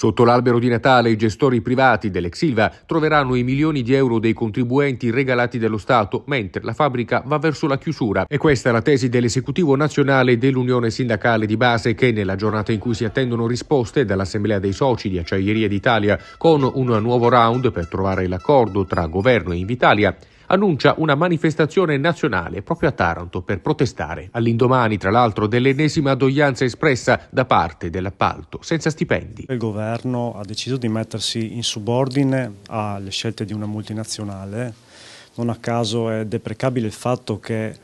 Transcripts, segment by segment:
Sotto l'albero di Natale i gestori privati dell'Exilva troveranno i milioni di euro dei contribuenti regalati dallo Stato, mentre la fabbrica va verso la chiusura. E questa è la tesi dell'esecutivo nazionale dell'Unione Sindacale di Base che nella giornata in cui si attendono risposte dall'Assemblea dei Soci di Acciaieria d'Italia con un nuovo round per trovare l'accordo tra governo e Invitalia, annuncia una manifestazione nazionale proprio a Taranto per protestare, all'indomani tra l'altro dell'ennesima doglianza espressa da parte dell'appalto senza stipendi. Il governo ha deciso di mettersi in subordine alle scelte di una multinazionale, non a caso è deprecabile il fatto che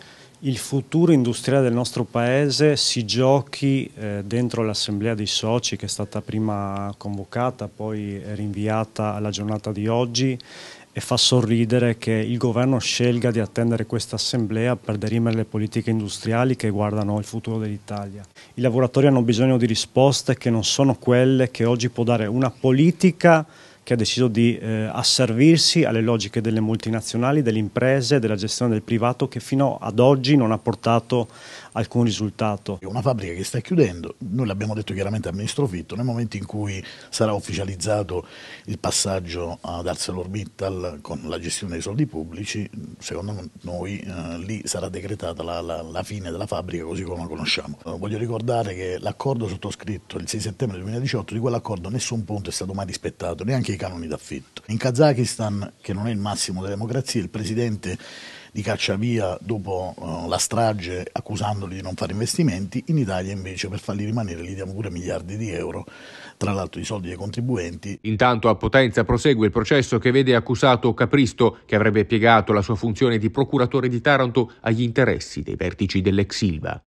il futuro industriale del nostro paese si giochi eh, dentro l'assemblea dei soci che è stata prima convocata, poi rinviata alla giornata di oggi e fa sorridere che il governo scelga di attendere questa assemblea per derimere le politiche industriali che guardano il futuro dell'Italia. I lavoratori hanno bisogno di risposte che non sono quelle che oggi può dare una politica che ha deciso di eh, asservirsi alle logiche delle multinazionali, delle imprese, della gestione del privato che fino ad oggi non ha portato alcun risultato. una fabbrica che sta chiudendo, noi l'abbiamo detto chiaramente al Ministro Fitto, nel momento in cui sarà ufficializzato il passaggio ad ArcelorMittal con la gestione dei soldi pubblici, secondo noi eh, lì sarà decretata la, la, la, fine della fabbrica così come la conosciamo. Eh, voglio ricordare che l'accordo sottoscritto il 6 settembre 2018, di quell'accordo nessun punto è stato mai rispettato, neanche dei canoni d'affitto. In Kazakistan, che non è il massimo delle democrazie, il presidente li caccia via dopo uh, la strage accusandoli di non fare investimenti, in Italia invece per farli rimanere gli diamo pure miliardi di euro, tra l'altro i soldi dei contribuenti. Intanto a Potenza prosegue il processo che vede accusato Capristo, che avrebbe piegato la sua funzione di procuratore di Taranto agli interessi dei vertici dell'ex Silva.